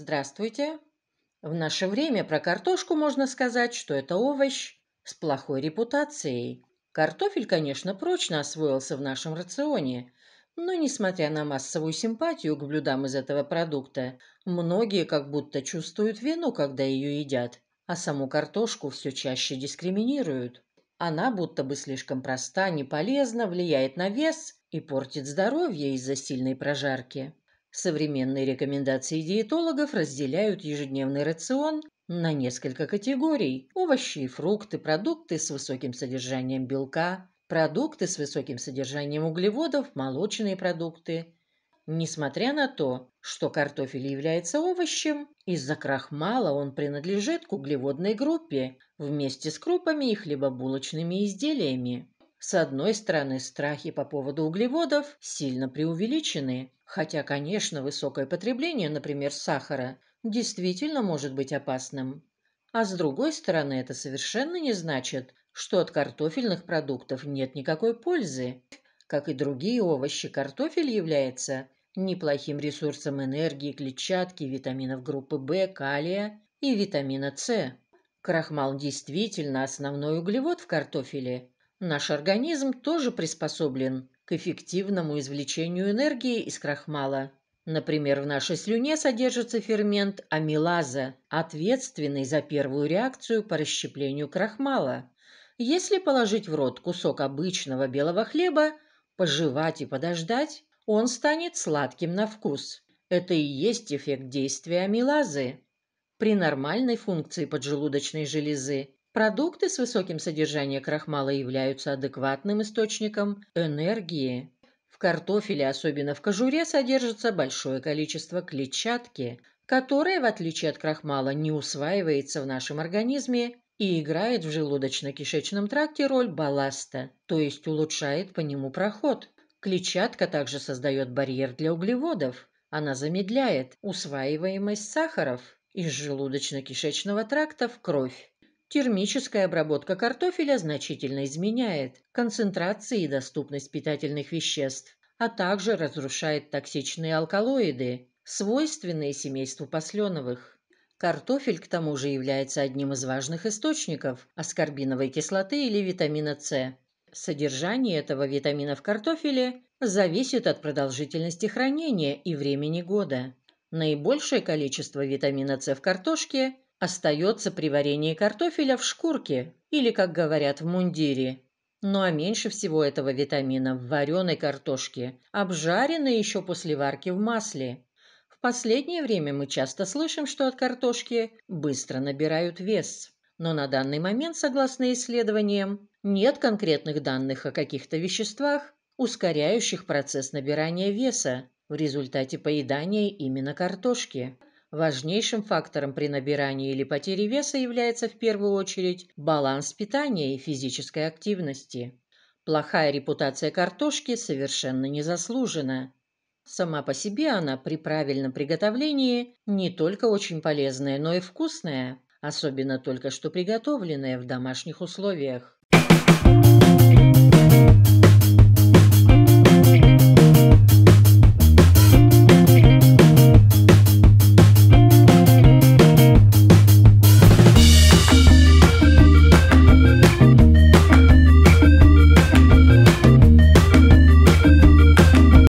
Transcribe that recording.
Здравствуйте. В наше время про картошку можно сказать, что это овощ с плохой репутацией. Картофель, конечно, прочно освоился в нашем рационе, но, несмотря на массовую симпатию к блюдам из этого продукта, многие как будто чувствуют вину, когда ее едят, а саму картошку все чаще дискриминируют. Она будто бы слишком проста, неполезна, влияет на вес и портит здоровье из-за сильной прожарки. Современные рекомендации диетологов разделяют ежедневный рацион на несколько категорий – овощи и фрукты, продукты с высоким содержанием белка, продукты с высоким содержанием углеводов, молочные продукты. Несмотря на то, что картофель является овощем, из-за крахмала он принадлежит к углеводной группе вместе с крупами и хлебобулочными изделиями. С одной стороны, страхи по поводу углеводов сильно преувеличены, хотя, конечно, высокое потребление, например, сахара, действительно может быть опасным. А с другой стороны, это совершенно не значит, что от картофельных продуктов нет никакой пользы. Как и другие овощи, картофель является неплохим ресурсом энергии, клетчатки, витаминов группы В, калия и витамина С. Крахмал действительно основной углевод в картофеле, Наш организм тоже приспособлен к эффективному извлечению энергии из крахмала. Например, в нашей слюне содержится фермент амилаза, ответственный за первую реакцию по расщеплению крахмала. Если положить в рот кусок обычного белого хлеба, пожевать и подождать, он станет сладким на вкус. Это и есть эффект действия амилазы. При нормальной функции поджелудочной железы Продукты с высоким содержанием крахмала являются адекватным источником энергии. В картофеле, особенно в кожуре, содержится большое количество клетчатки, которая, в отличие от крахмала, не усваивается в нашем организме и играет в желудочно-кишечном тракте роль балласта, то есть улучшает по нему проход. Клетчатка также создает барьер для углеводов. Она замедляет усваиваемость сахаров из желудочно-кишечного тракта в кровь. Термическая обработка картофеля значительно изменяет концентрации и доступность питательных веществ, а также разрушает токсичные алкалоиды, свойственные семейству посленовых. Картофель, к тому же, является одним из важных источников аскорбиновой кислоты или витамина С. Содержание этого витамина в картофеле зависит от продолжительности хранения и времени года. Наибольшее количество витамина С в картошке – остается при варении картофеля в шкурке или, как говорят, в мундире. Ну а меньше всего этого витамина в вареной картошке, обжаренной еще после варки в масле. В последнее время мы часто слышим, что от картошки быстро набирают вес. Но на данный момент, согласно исследованиям, нет конкретных данных о каких-то веществах, ускоряющих процесс набирания веса в результате поедания именно картошки. Важнейшим фактором при набирании или потере веса является в первую очередь баланс питания и физической активности. Плохая репутация картошки совершенно не заслужена. Сама по себе она при правильном приготовлении не только очень полезная, но и вкусная, особенно только что приготовленная в домашних условиях.